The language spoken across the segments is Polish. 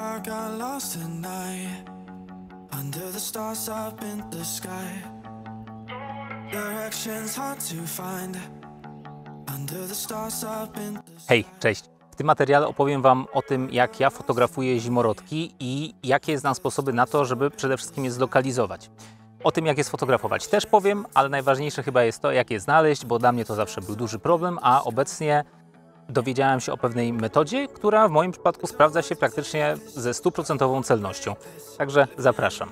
I got lost tonight Under the stars up in the sky Directions hard to find Under the stars up in the sky Hej, cześć! W tym materiale opowiem Wam o tym, jak ja fotografuję zimorodki i jakie znam sposoby na to, żeby przede wszystkim je zlokalizować. O tym, jak je sfotografować też powiem, ale najważniejsze chyba jest to, jak je znaleźć, bo dla mnie to zawsze był duży problem, a obecnie dowiedziałem się o pewnej metodzie, która w moim przypadku sprawdza się praktycznie ze stuprocentową celnością. Także zapraszam.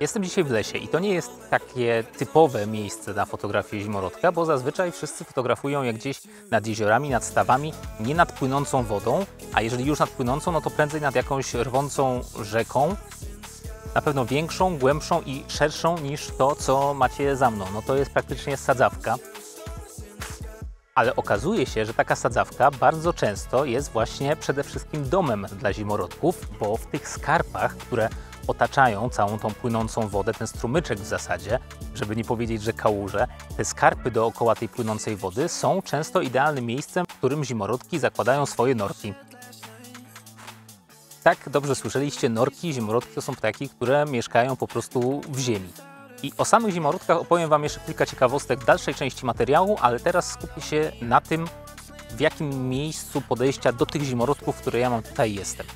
Jestem dzisiaj w lesie i to nie jest takie typowe miejsce na fotografię zimorodka, bo zazwyczaj wszyscy fotografują jak gdzieś nad jeziorami, nad stawami, nie nad płynącą wodą, a jeżeli już nad płynącą, no to prędzej nad jakąś rwącą rzeką, na pewno większą, głębszą i szerszą niż to, co macie za mną. No to jest praktycznie sadzawka ale okazuje się, że taka sadzawka bardzo często jest właśnie przede wszystkim domem dla zimorodków, bo w tych skarpach, które otaczają całą tą płynącą wodę, ten strumyczek w zasadzie, żeby nie powiedzieć, że kałuże, te skarpy dookoła tej płynącej wody są często idealnym miejscem, w którym zimorodki zakładają swoje norki. Tak, dobrze słyszeliście, norki, zimorodki to są ptaki, które mieszkają po prostu w ziemi. I o samych zimorodkach opowiem Wam jeszcze kilka ciekawostek w dalszej części materiału, ale teraz skupię się na tym, w jakim miejscu podejścia do tych zimorodków, które ja mam tutaj jestem.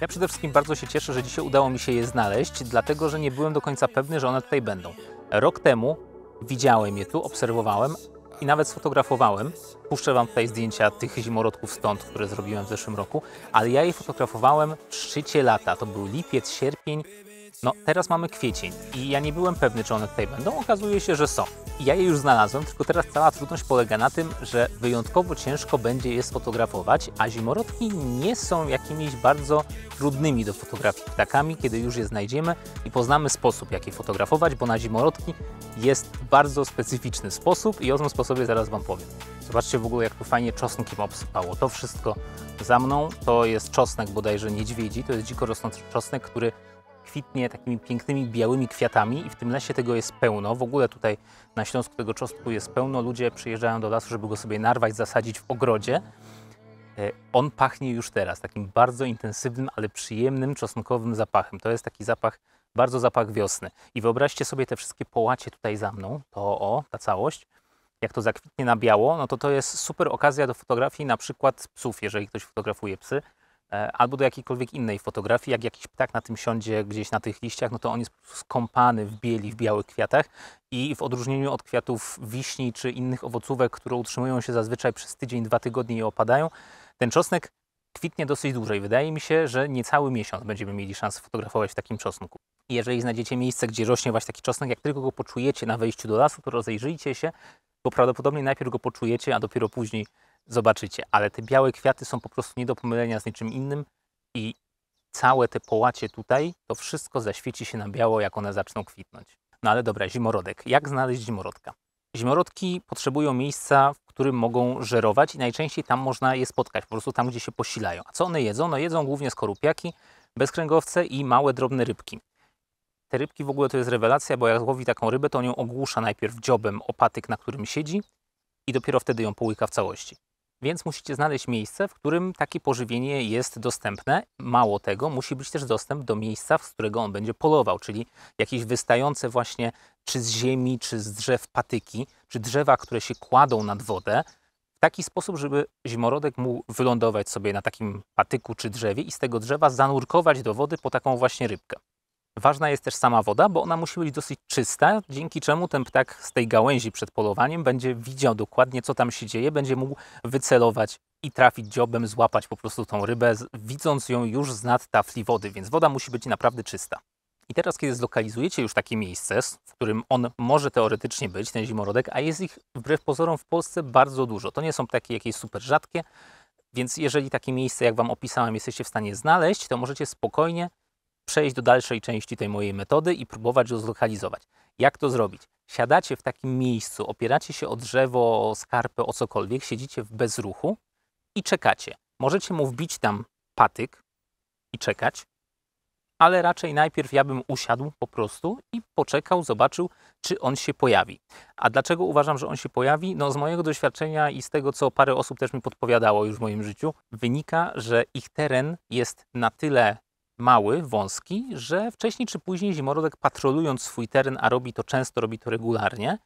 Ja przede wszystkim bardzo się cieszę, że dzisiaj udało mi się je znaleźć, dlatego że nie byłem do końca pewny, że one tutaj będą. Rok temu widziałem je tu, obserwowałem i nawet sfotografowałem. Puszczę Wam tutaj zdjęcia tych zimorodków stąd, które zrobiłem w zeszłym roku, ale ja je fotografowałem w szczycie lata. To był lipiec, sierpień no, teraz mamy kwiecień i ja nie byłem pewny, czy one tutaj będą. Okazuje się, że są. Ja je już znalazłem, tylko teraz cała trudność polega na tym, że wyjątkowo ciężko będzie je sfotografować, a zimorodki nie są jakimiś bardzo trudnymi do fotografii ptakami, kiedy już je znajdziemy i poznamy sposób, jak je fotografować, bo na zimorodki jest bardzo specyficzny sposób i o tym sposobie zaraz Wam powiem. Zobaczcie w ogóle, jak tu fajnie czosnkiem obsypało. To wszystko za mną to jest czosnek bodajże niedźwiedzi, to jest dziko rosnący czosnek, który kwitnie takimi pięknymi, białymi kwiatami i w tym lesie tego jest pełno. W ogóle tutaj na Śląsku tego czosnku jest pełno. Ludzie przyjeżdżają do lasu, żeby go sobie narwać, zasadzić w ogrodzie. E, on pachnie już teraz takim bardzo intensywnym, ale przyjemnym czosnkowym zapachem. To jest taki zapach, bardzo zapach wiosny. I wyobraźcie sobie te wszystkie połacie tutaj za mną, to o, ta całość jak to zakwitnie na biało, no to to jest super okazja do fotografii na przykład psów, jeżeli ktoś fotografuje psy, E, albo do jakiejkolwiek innej fotografii, jak jakiś ptak na tym siądzie gdzieś na tych liściach, no to on jest skąpany w bieli, w białych kwiatach i w odróżnieniu od kwiatów wiśni czy innych owocówek, które utrzymują się zazwyczaj przez tydzień, dwa tygodnie i opadają, ten czosnek kwitnie dosyć dłużej. Wydaje mi się, że niecały miesiąc będziemy mieli szansę fotografować w takim czosnku. jeżeli znajdziecie miejsce, gdzie rośnie właśnie taki czosnek, jak tylko go poczujecie na wejściu do lasu, to rozejrzyjcie się, bo prawdopodobnie najpierw go poczujecie, a dopiero później Zobaczycie, ale te białe kwiaty są po prostu nie do pomylenia z niczym innym i całe te połacie tutaj, to wszystko zaświeci się na biało, jak one zaczną kwitnąć. No ale dobra, zimorodek. Jak znaleźć zimorodka? Zimorodki potrzebują miejsca, w którym mogą żerować i najczęściej tam można je spotkać, po prostu tam, gdzie się posilają. A co one jedzą? No jedzą głównie skorupiaki, bezkręgowce i małe, drobne rybki. Te rybki w ogóle to jest rewelacja, bo jak złowi taką rybę, to on ją ogłusza najpierw dziobem opatyk, na którym siedzi i dopiero wtedy ją połyka w całości więc musicie znaleźć miejsce, w którym takie pożywienie jest dostępne. Mało tego, musi być też dostęp do miejsca, z którego on będzie polował, czyli jakieś wystające właśnie czy z ziemi, czy z drzew patyki, czy drzewa, które się kładą nad wodę, w taki sposób, żeby zimorodek mógł wylądować sobie na takim patyku czy drzewie i z tego drzewa zanurkować do wody po taką właśnie rybkę. Ważna jest też sama woda, bo ona musi być dosyć czysta, dzięki czemu ten ptak z tej gałęzi przed polowaniem będzie widział dokładnie, co tam się dzieje, będzie mógł wycelować i trafić dziobem, złapać po prostu tą rybę, widząc ją już z nad tafli wody, więc woda musi być naprawdę czysta. I teraz, kiedy zlokalizujecie już takie miejsce, w którym on może teoretycznie być, ten zimorodek, a jest ich wbrew pozorom w Polsce bardzo dużo. To nie są takie jakieś super rzadkie, więc jeżeli takie miejsce, jak Wam opisałem, jesteście w stanie znaleźć, to możecie spokojnie przejść do dalszej części tej mojej metody i próbować ją zlokalizować. Jak to zrobić? Siadacie w takim miejscu, opieracie się o drzewo, o skarpę, o cokolwiek, siedzicie w bezruchu i czekacie. Możecie mu wbić tam patyk i czekać, ale raczej najpierw ja bym usiadł po prostu i poczekał, zobaczył, czy on się pojawi. A dlaczego uważam, że on się pojawi? No, z mojego doświadczenia i z tego, co parę osób też mi podpowiadało już w moim życiu, wynika, że ich teren jest na tyle mały, wąski, że wcześniej czy później zimorodek patrolując swój teren, a robi to często, robi to regularnie,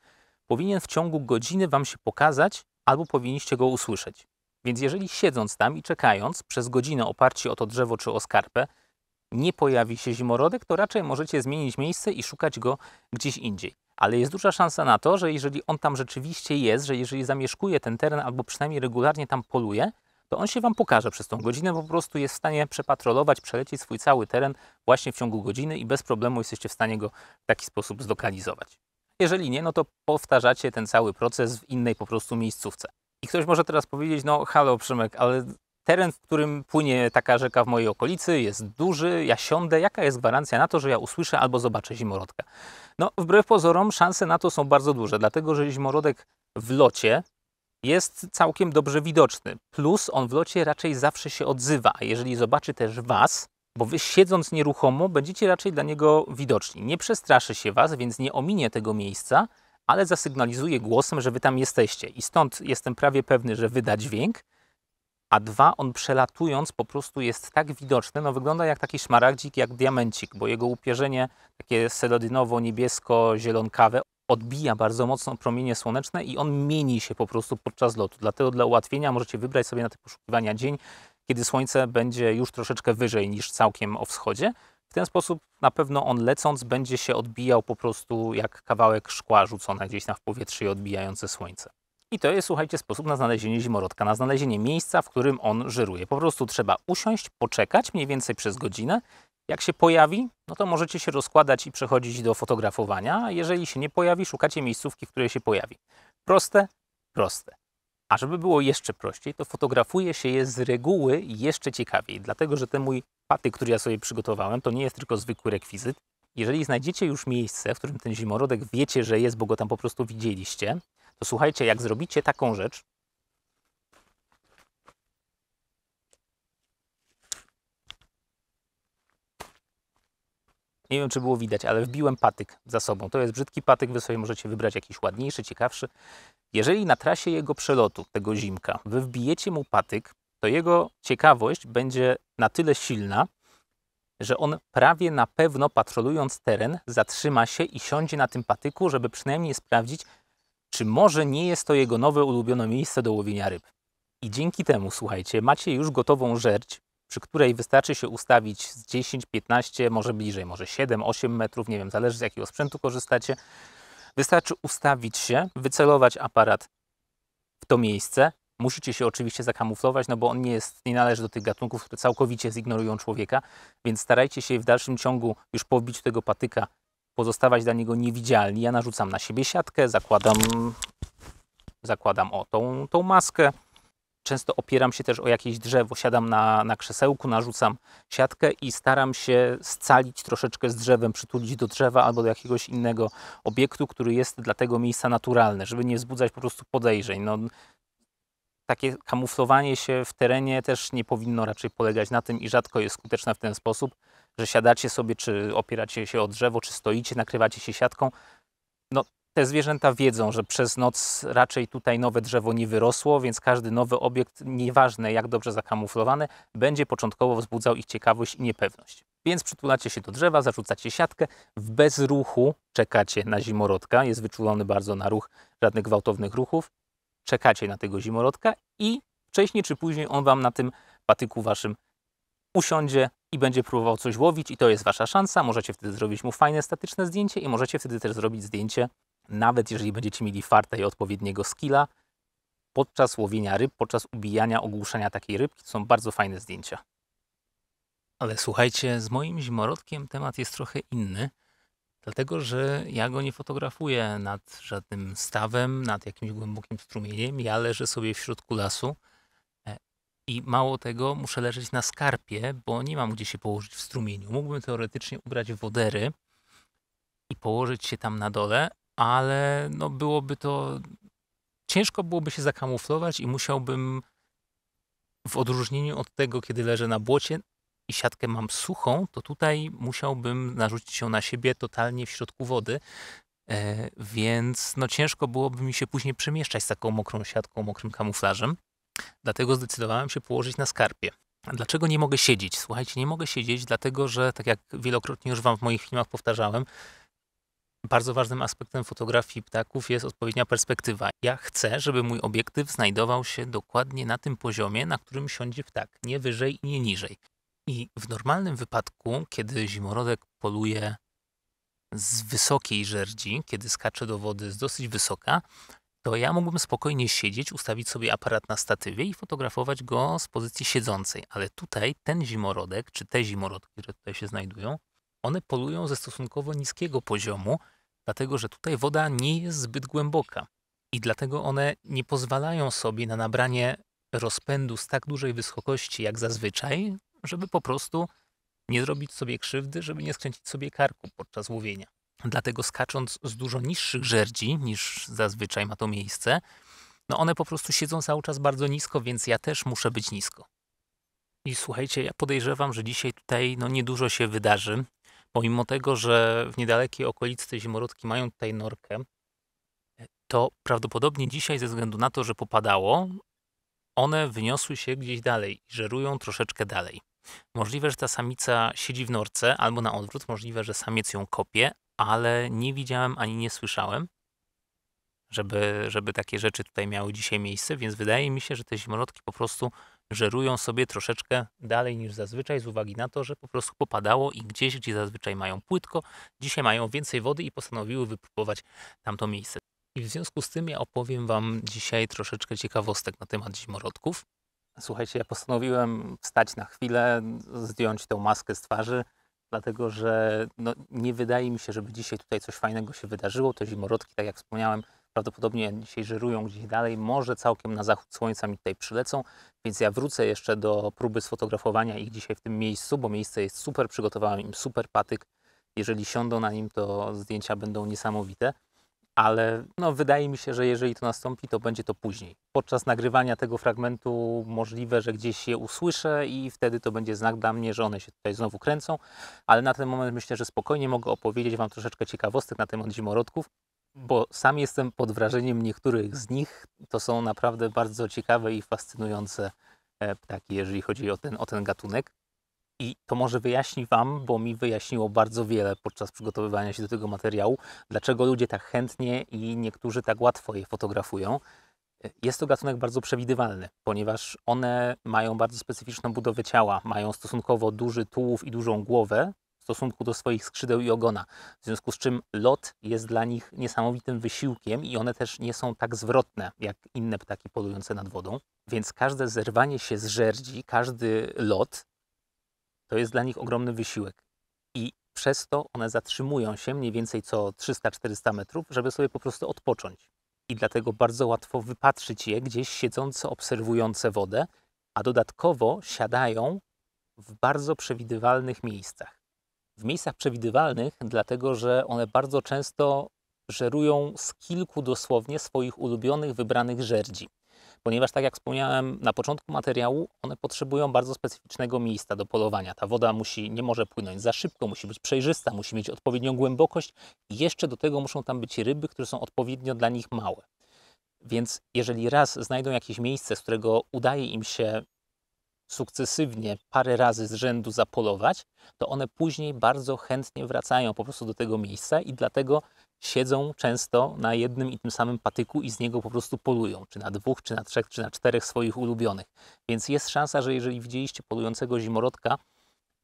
powinien w ciągu godziny Wam się pokazać albo powinniście go usłyszeć. Więc jeżeli siedząc tam i czekając przez godzinę oparci o to drzewo czy o skarpę, nie pojawi się zimorodek, to raczej możecie zmienić miejsce i szukać go gdzieś indziej. Ale jest duża szansa na to, że jeżeli on tam rzeczywiście jest, że jeżeli zamieszkuje ten teren albo przynajmniej regularnie tam poluje, to on się Wam pokaże przez tą godzinę, bo po prostu jest w stanie przepatrolować, przelecieć swój cały teren właśnie w ciągu godziny i bez problemu jesteście w stanie go w taki sposób zlokalizować. Jeżeli nie, no to powtarzacie ten cały proces w innej po prostu miejscówce. I ktoś może teraz powiedzieć, no halo Przemek, ale teren, w którym płynie taka rzeka w mojej okolicy, jest duży, ja siądę, jaka jest gwarancja na to, że ja usłyszę albo zobaczę zimorodka? No, wbrew pozorom szanse na to są bardzo duże, dlatego że zimorodek w locie jest całkiem dobrze widoczny. Plus on w locie raczej zawsze się odzywa, a jeżeli zobaczy też Was, bo wy siedząc nieruchomo będziecie raczej dla niego widoczni. Nie przestraszy się Was, więc nie ominie tego miejsca, ale zasygnalizuje głosem, że Wy tam jesteście. I stąd jestem prawie pewny, że wyda dźwięk, a dwa, on przelatując po prostu jest tak widoczny, no wygląda jak taki szmaragdzik, jak diamencik, bo jego upierzenie takie selodynowo, niebiesko, zielonkawe odbija bardzo mocno promienie słoneczne i on mieni się po prostu podczas lotu. Dlatego dla ułatwienia możecie wybrać sobie na te poszukiwania dzień, kiedy słońce będzie już troszeczkę wyżej niż całkiem o wschodzie. W ten sposób na pewno on lecąc będzie się odbijał po prostu jak kawałek szkła rzucone gdzieś na w powietrze i odbijające słońce. I to jest, słuchajcie, sposób na znalezienie zimorodka, na znalezienie miejsca, w którym on żyruje. Po prostu trzeba usiąść, poczekać mniej więcej przez godzinę jak się pojawi, no to możecie się rozkładać i przechodzić do fotografowania. Jeżeli się nie pojawi, szukacie miejscówki, w której się pojawi. Proste, proste. A żeby było jeszcze prościej, to fotografuje się je z reguły jeszcze ciekawiej, dlatego że ten mój patyk, który ja sobie przygotowałem, to nie jest tylko zwykły rekwizyt. Jeżeli znajdziecie już miejsce, w którym ten zimorodek wiecie, że jest, bo go tam po prostu widzieliście, to słuchajcie, jak zrobicie taką rzecz, Nie wiem, czy było widać, ale wbiłem patyk za sobą. To jest brzydki patyk, wy sobie możecie wybrać jakiś ładniejszy, ciekawszy. Jeżeli na trasie jego przelotu, tego zimka, wy wbijecie mu patyk, to jego ciekawość będzie na tyle silna, że on prawie na pewno patrolując teren zatrzyma się i siądzie na tym patyku, żeby przynajmniej sprawdzić, czy może nie jest to jego nowe ulubione miejsce do łowienia ryb. I dzięki temu, słuchajcie, macie już gotową żerć przy której wystarczy się ustawić z 10, 15, może bliżej, może 7, 8 metrów, nie wiem, zależy z jakiego sprzętu korzystacie. Wystarczy ustawić się, wycelować aparat w to miejsce. Musicie się oczywiście zakamuflować, no bo on nie, jest, nie należy do tych gatunków, które całkowicie zignorują człowieka, więc starajcie się w dalszym ciągu już po tego patyka pozostawać dla niego niewidzialni. Ja narzucam na siebie siatkę, zakładam, zakładam o tą, tą maskę, często opieram się też o jakieś drzewo. Siadam na, na krzesełku, narzucam siatkę i staram się scalić troszeczkę z drzewem, przytulić do drzewa albo do jakiegoś innego obiektu, który jest dla tego miejsca naturalny, żeby nie wzbudzać po prostu podejrzeń. No, takie kamuflowanie się w terenie też nie powinno raczej polegać na tym i rzadko jest skuteczne w ten sposób, że siadacie sobie, czy opieracie się o drzewo, czy stoicie, nakrywacie się siatką. No, te zwierzęta wiedzą, że przez noc raczej tutaj nowe drzewo nie wyrosło, więc każdy nowy obiekt, nieważne jak dobrze zakamuflowany, będzie początkowo wzbudzał ich ciekawość i niepewność. Więc przytulacie się do drzewa, zarzucacie siatkę, w bezruchu czekacie na zimorodka, jest wyczulony bardzo na ruch, żadnych gwałtownych ruchów. Czekacie na tego zimorodka i wcześniej czy później on wam na tym patyku waszym usiądzie i będzie próbował coś łowić i to jest wasza szansa. Możecie wtedy zrobić mu fajne statyczne zdjęcie i możecie wtedy też zrobić zdjęcie nawet jeżeli będziecie mieli farta i odpowiedniego skilla, podczas łowienia ryb, podczas ubijania, ogłuszania takiej rybki, to są bardzo fajne zdjęcia. Ale słuchajcie, z moim zimorodkiem temat jest trochę inny, dlatego że ja go nie fotografuję nad żadnym stawem, nad jakimś głębokim strumieniem. Ja leżę sobie w środku lasu e, i mało tego, muszę leżeć na skarpie, bo nie mam gdzie się położyć w strumieniu. Mógłbym teoretycznie ubrać wodery i położyć się tam na dole, ale no byłoby to. Ciężko byłoby się zakamuflować i musiałbym w odróżnieniu od tego, kiedy leżę na błocie i siatkę mam suchą, to tutaj musiałbym narzucić ją na siebie totalnie w środku wody, e, więc no ciężko byłoby mi się później przemieszczać z taką mokrą siatką, mokrym kamuflażem. Dlatego zdecydowałem się położyć na skarpie. Dlaczego nie mogę siedzieć? Słuchajcie, nie mogę siedzieć, dlatego że, tak jak wielokrotnie już Wam w moich filmach powtarzałem, bardzo ważnym aspektem fotografii ptaków jest odpowiednia perspektywa. Ja chcę, żeby mój obiektyw znajdował się dokładnie na tym poziomie, na którym siądzie ptak, nie wyżej i nie niżej. I w normalnym wypadku, kiedy zimorodek poluje z wysokiej żerdzi, kiedy skacze do wody z dosyć wysoka, to ja mógłbym spokojnie siedzieć, ustawić sobie aparat na statywie i fotografować go z pozycji siedzącej. Ale tutaj ten zimorodek, czy te zimorodki, które tutaj się znajdują, one polują ze stosunkowo niskiego poziomu, dlatego że tutaj woda nie jest zbyt głęboka i dlatego one nie pozwalają sobie na nabranie rozpędu z tak dużej wysokości jak zazwyczaj, żeby po prostu nie zrobić sobie krzywdy, żeby nie skręcić sobie karku podczas łowienia. Dlatego skacząc z dużo niższych żerdzi niż zazwyczaj ma to miejsce, no one po prostu siedzą cały czas bardzo nisko, więc ja też muszę być nisko. I słuchajcie, ja podejrzewam, że dzisiaj tutaj no niedużo się wydarzy pomimo tego, że w niedalekiej okolicy zimorodki mają tutaj norkę, to prawdopodobnie dzisiaj ze względu na to, że popadało, one wyniosły się gdzieś dalej i żerują troszeczkę dalej. Możliwe, że ta samica siedzi w norce, albo na odwrót, możliwe, że samiec ją kopie, ale nie widziałem ani nie słyszałem, żeby, żeby takie rzeczy tutaj miały dzisiaj miejsce, więc wydaje mi się, że te zimorodki po prostu żerują sobie troszeczkę dalej niż zazwyczaj, z uwagi na to, że po prostu popadało i gdzieś, gdzie zazwyczaj mają płytko, dzisiaj mają więcej wody i postanowiły wypróbować tamto miejsce. I w związku z tym ja opowiem Wam dzisiaj troszeczkę ciekawostek na temat zimorodków. Słuchajcie, ja postanowiłem wstać na chwilę, zdjąć tę maskę z twarzy, dlatego że no, nie wydaje mi się, żeby dzisiaj tutaj coś fajnego się wydarzyło. Te zimorodki, tak jak wspomniałem, prawdopodobnie dzisiaj żerują gdzieś dalej, może całkiem na zachód słońca mi tutaj przylecą, więc ja wrócę jeszcze do próby sfotografowania ich dzisiaj w tym miejscu, bo miejsce jest super, przygotowałem im super patyk. Jeżeli siądą na nim, to zdjęcia będą niesamowite, ale no, wydaje mi się, że jeżeli to nastąpi, to będzie to później. Podczas nagrywania tego fragmentu możliwe, że gdzieś je usłyszę i wtedy to będzie znak dla mnie, że one się tutaj znowu kręcą, ale na ten moment myślę, że spokojnie mogę opowiedzieć Wam troszeczkę ciekawostek na temat zimorodków, Mhm. bo sam jestem pod wrażeniem niektórych z nich. To są naprawdę bardzo ciekawe i fascynujące e, ptaki, jeżeli chodzi o ten, o ten gatunek. I to może wyjaśni Wam, bo mi wyjaśniło bardzo wiele podczas przygotowywania się do tego materiału, dlaczego ludzie tak chętnie i niektórzy tak łatwo je fotografują. E, jest to gatunek bardzo przewidywalny, ponieważ one mają bardzo specyficzną budowę ciała, mają stosunkowo duży tułów i dużą głowę, w stosunku do swoich skrzydeł i ogona. W związku z czym lot jest dla nich niesamowitym wysiłkiem i one też nie są tak zwrotne jak inne ptaki polujące nad wodą. Więc każde zerwanie się z żerdzi, każdy lot to jest dla nich ogromny wysiłek. I przez to one zatrzymują się mniej więcej co 300-400 metrów, żeby sobie po prostu odpocząć. I dlatego bardzo łatwo wypatrzyć je gdzieś siedzące, obserwujące wodę, a dodatkowo siadają w bardzo przewidywalnych miejscach w miejscach przewidywalnych, dlatego że one bardzo często żerują z kilku dosłownie swoich ulubionych, wybranych żerdzi. Ponieważ, tak jak wspomniałem na początku materiału, one potrzebują bardzo specyficznego miejsca do polowania. Ta woda musi, nie może płynąć za szybko, musi być przejrzysta, musi mieć odpowiednią głębokość i jeszcze do tego muszą tam być ryby, które są odpowiednio dla nich małe. Więc jeżeli raz znajdą jakieś miejsce, z którego udaje im się sukcesywnie parę razy z rzędu zapolować, to one później bardzo chętnie wracają po prostu do tego miejsca i dlatego siedzą często na jednym i tym samym patyku i z niego po prostu polują, czy na dwóch, czy na trzech, czy na czterech swoich ulubionych. Więc jest szansa, że jeżeli widzieliście polującego zimorodka,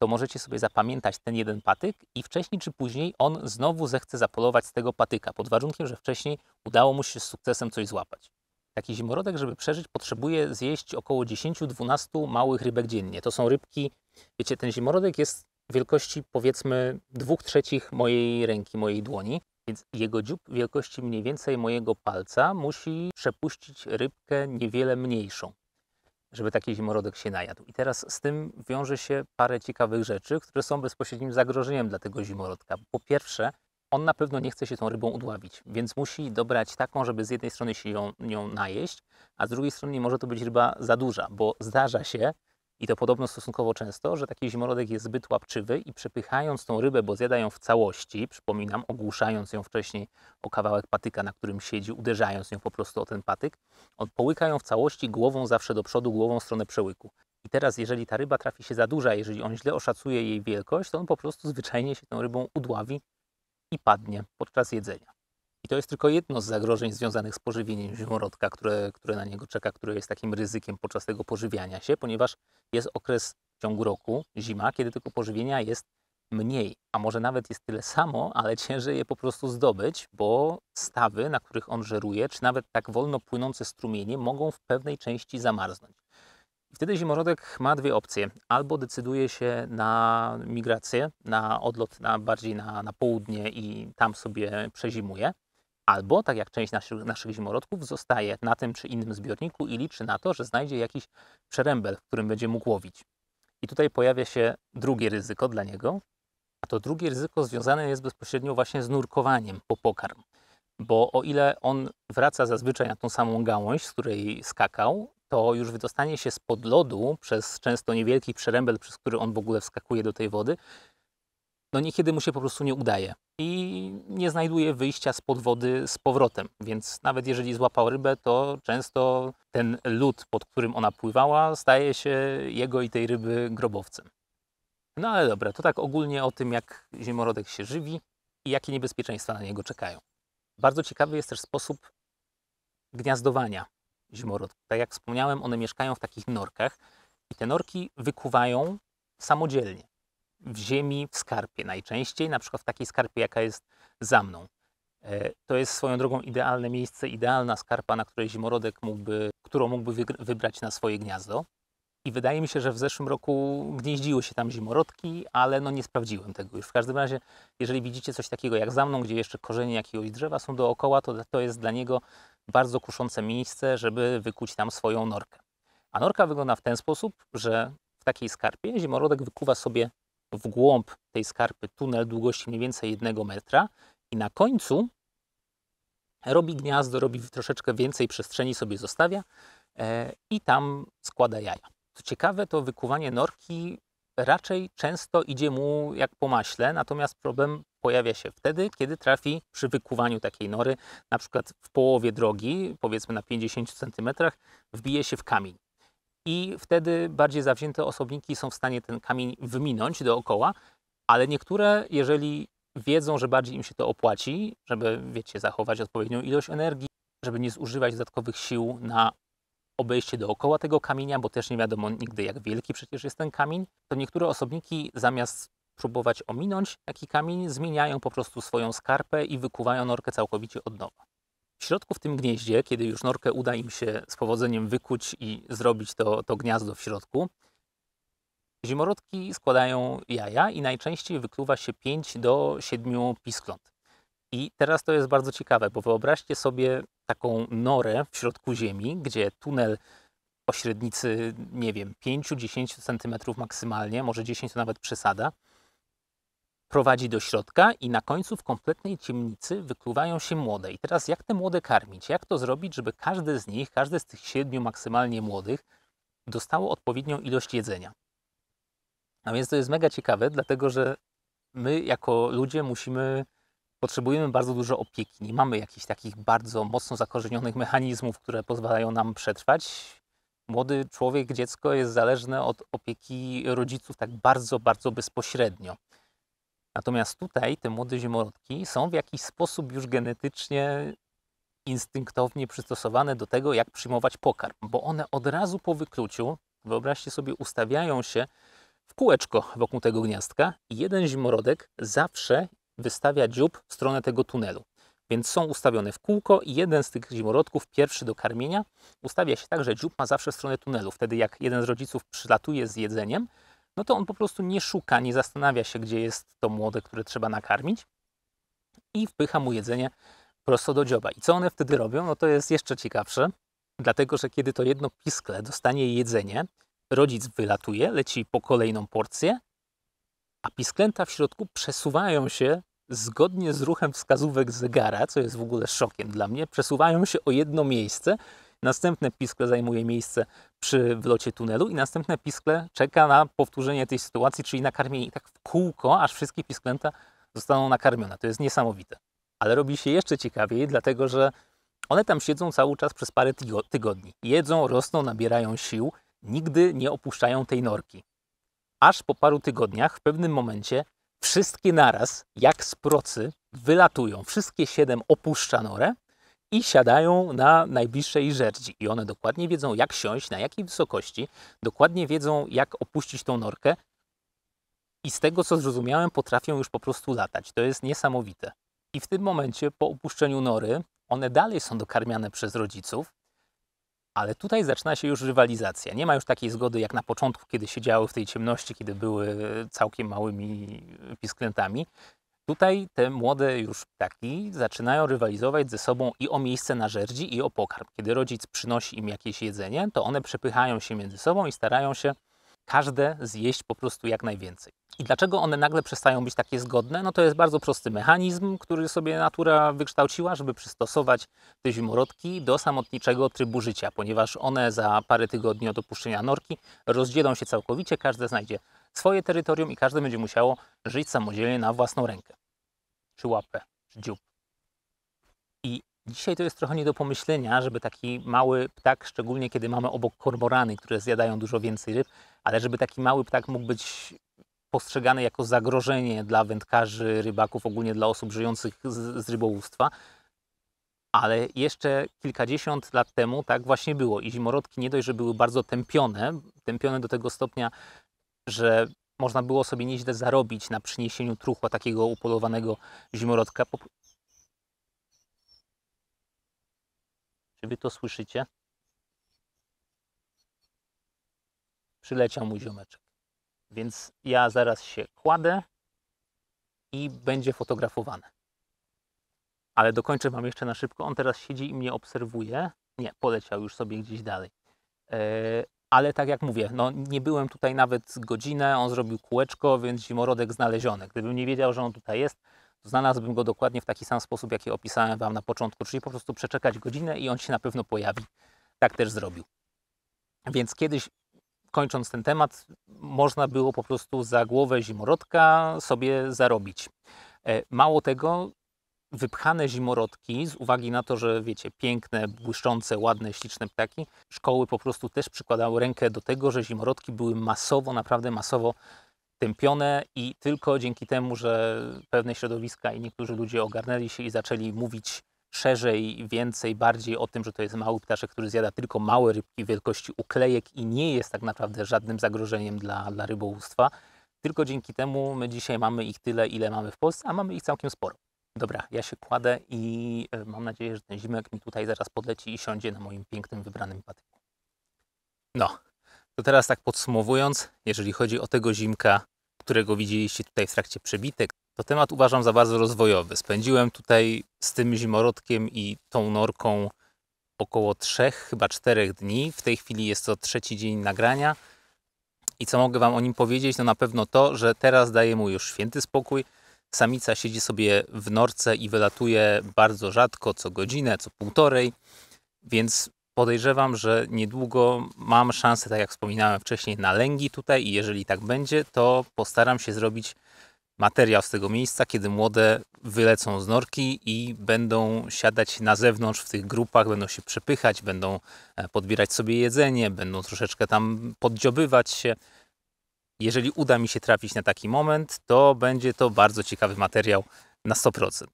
to możecie sobie zapamiętać ten jeden patyk i wcześniej czy później on znowu zechce zapolować z tego patyka, pod warunkiem, że wcześniej udało mu się z sukcesem coś złapać. Taki zimorodek, żeby przeżyć, potrzebuje zjeść około 10-12 małych rybek dziennie. To są rybki, wiecie, ten zimorodek jest wielkości powiedzmy dwóch trzecich mojej ręki, mojej dłoni. Więc jego dziób wielkości mniej więcej mojego palca musi przepuścić rybkę niewiele mniejszą, żeby taki zimorodek się najadł. I teraz z tym wiąże się parę ciekawych rzeczy, które są bezpośrednim zagrożeniem dla tego zimorodka. Po pierwsze, on na pewno nie chce się tą rybą udławić, więc musi dobrać taką, żeby z jednej strony się ją, nią najeść, a z drugiej strony nie może to być ryba za duża, bo zdarza się, i to podobno stosunkowo często, że taki zimorodek jest zbyt łapczywy i przepychając tą rybę, bo zjada ją w całości, przypominam, ogłuszając ją wcześniej o kawałek patyka, na którym siedzi, uderzając ją po prostu o ten patyk, on połyka ją w całości głową zawsze do przodu, głową w stronę przełyku. I teraz, jeżeli ta ryba trafi się za duża, jeżeli on źle oszacuje jej wielkość, to on po prostu zwyczajnie się tą rybą udławi i padnie podczas jedzenia. I to jest tylko jedno z zagrożeń związanych z pożywieniem zimorodka, które, które na niego czeka, które jest takim ryzykiem podczas tego pożywiania się, ponieważ jest okres w ciągu roku, zima, kiedy tego pożywienia jest mniej, a może nawet jest tyle samo, ale ciężej je po prostu zdobyć, bo stawy, na których on żeruje, czy nawet tak wolno płynące strumienie mogą w pewnej części zamarznąć. Wtedy zimorodek ma dwie opcje. Albo decyduje się na migrację, na odlot na bardziej na, na południe i tam sobie przezimuje, albo, tak jak część naszych, naszych zimorodków, zostaje na tym czy innym zbiorniku i liczy na to, że znajdzie jakiś przerębel, w którym będzie mógł łowić. I tutaj pojawia się drugie ryzyko dla niego, a to drugie ryzyko związane jest bezpośrednio właśnie z nurkowaniem po pokarm. Bo o ile on wraca zazwyczaj na tą samą gałąź, z której skakał, to już wydostanie się spod lodu przez często niewielki przerębel, przez który on w ogóle wskakuje do tej wody, no niekiedy mu się po prostu nie udaje i nie znajduje wyjścia spod wody z powrotem. Więc nawet jeżeli złapał rybę, to często ten lód, pod którym ona pływała, staje się jego i tej ryby grobowcem. No ale dobra, to tak ogólnie o tym, jak zimorodek się żywi i jakie niebezpieczeństwa na niego czekają. Bardzo ciekawy jest też sposób gniazdowania zimorodków. Tak jak wspomniałem, one mieszkają w takich norkach i te norki wykuwają samodzielnie w ziemi, w skarpie najczęściej, na przykład w takiej skarpie, jaka jest za mną. E, to jest swoją drogą idealne miejsce, idealna skarpa, na której zimorodek mógłby, którą mógłby wybrać na swoje gniazdo. I wydaje mi się, że w zeszłym roku gnieździły się tam zimorodki, ale no nie sprawdziłem tego już. W każdym razie, jeżeli widzicie coś takiego jak za mną, gdzie jeszcze korzenie jakiegoś drzewa są dookoła, to to jest dla niego bardzo kuszące miejsce, żeby wykuć tam swoją norkę. A norka wygląda w ten sposób, że w takiej skarpie zimorodek wykuwa sobie w głąb tej skarpy tunel długości mniej więcej jednego metra i na końcu robi gniazdo, robi troszeczkę więcej przestrzeni sobie zostawia e, i tam składa jaja. Co ciekawe, to wykuwanie norki raczej często idzie mu jak po maśle, natomiast problem pojawia się wtedy, kiedy trafi przy wykuwaniu takiej nory, na przykład w połowie drogi, powiedzmy na 50 cm, wbije się w kamień. I wtedy bardziej zawzięte osobniki są w stanie ten kamień wyminąć dookoła, ale niektóre, jeżeli wiedzą, że bardziej im się to opłaci, żeby, wiecie, zachować odpowiednią ilość energii, żeby nie zużywać dodatkowych sił na obejście dookoła tego kamienia, bo też nie wiadomo nigdy jak wielki przecież jest ten kamień, to niektóre osobniki zamiast próbować ominąć taki kamień, zmieniają po prostu swoją skarpę i wykuwają norkę całkowicie od nowa. W środku w tym gnieździe, kiedy już norkę uda im się z powodzeniem wykuć i zrobić to, to gniazdo w środku, zimorodki składają jaja i najczęściej wykluwa się 5 do 7 piskląt. I teraz to jest bardzo ciekawe, bo wyobraźcie sobie taką norę w środku ziemi, gdzie tunel o średnicy, nie wiem, 5-10 cm maksymalnie, może 10 to nawet przesada, prowadzi do środka i na końcu w kompletnej ciemnicy wykluwają się młode. I teraz jak te młode karmić? Jak to zrobić, żeby każdy z nich, każdy z tych siedmiu maksymalnie młodych dostało odpowiednią ilość jedzenia? A więc to jest mega ciekawe, dlatego że my jako ludzie musimy potrzebujemy bardzo dużo opieki. Nie mamy jakichś takich bardzo mocno zakorzenionych mechanizmów, które pozwalają nam przetrwać. Młody człowiek, dziecko jest zależne od opieki rodziców tak bardzo, bardzo bezpośrednio. Natomiast tutaj te młode zimorodki są w jakiś sposób już genetycznie instynktownie przystosowane do tego, jak przyjmować pokarm, bo one od razu po wykluciu, wyobraźcie sobie, ustawiają się w kółeczko wokół tego gniazdka i jeden zimorodek zawsze wystawia dziób w stronę tego tunelu. Więc są ustawione w kółko i jeden z tych zimorodków, pierwszy do karmienia, ustawia się tak, że dziób ma zawsze stronę tunelu. Wtedy jak jeden z rodziców przylatuje z jedzeniem, no to on po prostu nie szuka, nie zastanawia się, gdzie jest to młode, które trzeba nakarmić i wpycha mu jedzenie prosto do dzioba. I co one wtedy robią? No to jest jeszcze ciekawsze, dlatego że kiedy to jedno piskle dostanie jedzenie, rodzic wylatuje, leci po kolejną porcję, a pisklęta w środku przesuwają się zgodnie z ruchem wskazówek zegara, co jest w ogóle szokiem dla mnie, przesuwają się o jedno miejsce. Następne piskle zajmuje miejsce przy wlocie tunelu i następne piskle czeka na powtórzenie tej sytuacji, czyli nakarmienie tak w kółko, aż wszystkie pisklęta zostaną nakarmione. To jest niesamowite. Ale robi się jeszcze ciekawiej, dlatego że one tam siedzą cały czas przez parę tygodni. Jedzą, rosną, nabierają sił, nigdy nie opuszczają tej norki. Aż po paru tygodniach w pewnym momencie wszystkie naraz, jak z procy, wylatują. Wszystkie siedem opuszcza norę i siadają na najbliższej żerdzi. I one dokładnie wiedzą, jak siąść, na jakiej wysokości, dokładnie wiedzą, jak opuścić tą norkę. I z tego, co zrozumiałem, potrafią już po prostu latać. To jest niesamowite. I w tym momencie, po opuszczeniu nory, one dalej są dokarmiane przez rodziców, ale tutaj zaczyna się już rywalizacja. Nie ma już takiej zgody jak na początku, kiedy siedziały w tej ciemności, kiedy były całkiem małymi pisklętami. Tutaj te młode już ptaki zaczynają rywalizować ze sobą i o miejsce na żerdzi, i o pokarm. Kiedy rodzic przynosi im jakieś jedzenie, to one przepychają się między sobą i starają się każde zjeść po prostu jak najwięcej. I dlaczego one nagle przestają być takie zgodne? No to jest bardzo prosty mechanizm, który sobie natura wykształciła, żeby przystosować te zimorodki do samotniczego trybu życia, ponieważ one za parę tygodni od opuszczenia norki rozdzielą się całkowicie, każde znajdzie swoje terytorium i każde będzie musiało żyć samodzielnie na własną rękę, czy łapę, czy dziób. Dzisiaj to jest trochę nie do pomyślenia, żeby taki mały ptak, szczególnie kiedy mamy obok kormorany, które zjadają dużo więcej ryb, ale żeby taki mały ptak mógł być postrzegany jako zagrożenie dla wędkarzy, rybaków, ogólnie dla osób żyjących z, z rybołówstwa. Ale jeszcze kilkadziesiąt lat temu tak właśnie było i zimorodki nie dość, że były bardzo tępione, tępione do tego stopnia, że można było sobie nieźle zarobić na przyniesieniu truchła takiego upolowanego zimorodka. Czy wy to słyszycie? Przyleciał mój ziomeczek. Więc ja zaraz się kładę i będzie fotografowane. Ale dokończę Wam jeszcze na szybko. On teraz siedzi i mnie obserwuje. Nie, poleciał już sobie gdzieś dalej. E, ale tak jak mówię, no nie byłem tutaj nawet godzinę, on zrobił kółeczko, więc zimorodek znaleziony. Gdybym nie wiedział, że on tutaj jest, znalazłbym go dokładnie w taki sam sposób, jaki opisałem Wam na początku, czyli po prostu przeczekać godzinę i on się na pewno pojawi. Tak też zrobił. Więc kiedyś, kończąc ten temat, można było po prostu za głowę zimorodka sobie zarobić. E, mało tego, wypchane zimorodki, z uwagi na to, że wiecie, piękne, błyszczące, ładne, śliczne ptaki, szkoły po prostu też przykładały rękę do tego, że zimorodki były masowo, naprawdę masowo tępione i tylko dzięki temu, że pewne środowiska i niektórzy ludzie ogarnęli się i zaczęli mówić szerzej, więcej, bardziej o tym, że to jest mały ptaszek, który zjada tylko małe rybki wielkości uklejek i nie jest tak naprawdę żadnym zagrożeniem dla, dla rybołówstwa. Tylko dzięki temu my dzisiaj mamy ich tyle, ile mamy w Polsce, a mamy ich całkiem sporo. Dobra, ja się kładę i e, mam nadzieję, że ten zimek mi tutaj zaraz podleci i siądzie na moim pięknym, wybranym patyku. No, to teraz tak podsumowując, jeżeli chodzi o tego zimka, którego widzieliście tutaj w trakcie przebitek, to temat uważam za bardzo rozwojowy. Spędziłem tutaj z tym zimorodkiem i tą norką około 3, chyba 4 dni. W tej chwili jest to trzeci dzień nagrania. I co mogę Wam o nim powiedzieć? No na pewno to, że teraz daje mu już święty spokój. Samica siedzi sobie w norce i wylatuje bardzo rzadko, co godzinę, co półtorej, więc podejrzewam, że niedługo mam szansę, tak jak wspominałem wcześniej, na lęgi tutaj i jeżeli tak będzie, to postaram się zrobić materiał z tego miejsca, kiedy młode wylecą z norki i będą siadać na zewnątrz w tych grupach, będą się przepychać, będą e, podbierać sobie jedzenie, będą troszeczkę tam poddziobywać się. Jeżeli uda mi się trafić na taki moment, to będzie to bardzo ciekawy materiał na 100%.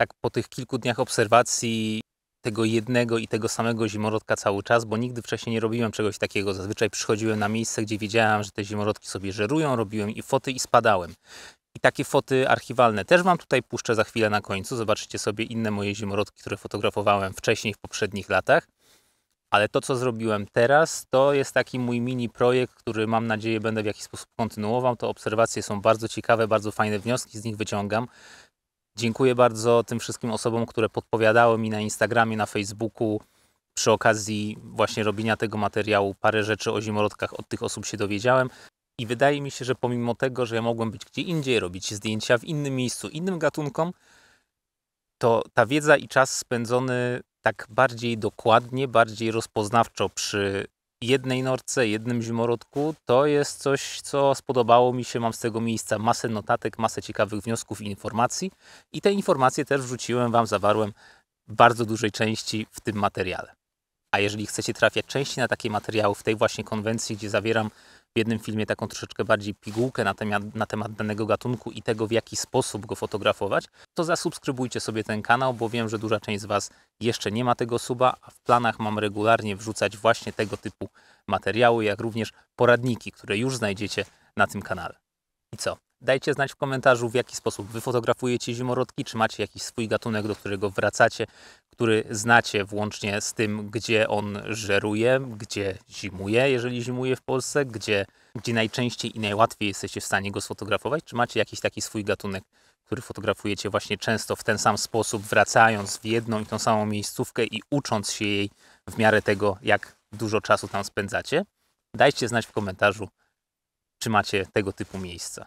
Tak po tych kilku dniach obserwacji tego jednego i tego samego zimorodka cały czas, bo nigdy wcześniej nie robiłem czegoś takiego. Zazwyczaj przychodziłem na miejsce, gdzie wiedziałem, że te zimorodki sobie żerują, robiłem i foty i spadałem. I takie foty archiwalne też Wam tutaj puszczę za chwilę na końcu. Zobaczycie sobie inne moje zimorodki, które fotografowałem wcześniej w poprzednich latach. Ale to, co zrobiłem teraz, to jest taki mój mini projekt, który mam nadzieję będę w jakiś sposób kontynuował. To obserwacje są bardzo ciekawe, bardzo fajne wnioski z nich wyciągam. Dziękuję bardzo tym wszystkim osobom, które podpowiadały mi na Instagramie, na Facebooku przy okazji właśnie robienia tego materiału. Parę rzeczy o zimorodkach od tych osób się dowiedziałem. I wydaje mi się, że pomimo tego, że ja mogłem być gdzie indziej, robić zdjęcia w innym miejscu, innym gatunkom, to ta wiedza i czas spędzony tak bardziej dokładnie, bardziej rozpoznawczo przy jednej norce, jednym zimorodku, to jest coś, co spodobało mi się. Mam z tego miejsca masę notatek, masę ciekawych wniosków i informacji. I te informacje też wrzuciłem Wam, zawarłem bardzo dużej części w tym materiale. A jeżeli chcecie trafiać częściej na takie materiały w tej właśnie konwencji, gdzie zawieram jednym filmie taką troszeczkę bardziej pigułkę na temat, na temat danego gatunku i tego, w jaki sposób go fotografować, to zasubskrybujcie sobie ten kanał, bo wiem, że duża część z Was jeszcze nie ma tego suba, a w planach mam regularnie wrzucać właśnie tego typu materiały, jak również poradniki, które już znajdziecie na tym kanale. I co? Dajcie znać w komentarzu, w jaki sposób wyfotografujecie zimorodki, czy macie jakiś swój gatunek, do którego wracacie, który znacie włącznie z tym, gdzie on żeruje, gdzie zimuje, jeżeli zimuje w Polsce, gdzie, gdzie najczęściej i najłatwiej jesteście w stanie go sfotografować, czy macie jakiś taki swój gatunek, który fotografujecie właśnie często w ten sam sposób, wracając w jedną i tą samą miejscówkę i ucząc się jej w miarę tego, jak dużo czasu tam spędzacie. Dajcie znać w komentarzu, czy macie tego typu miejsca.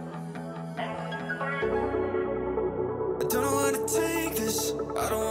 I don't wanna take this. I don't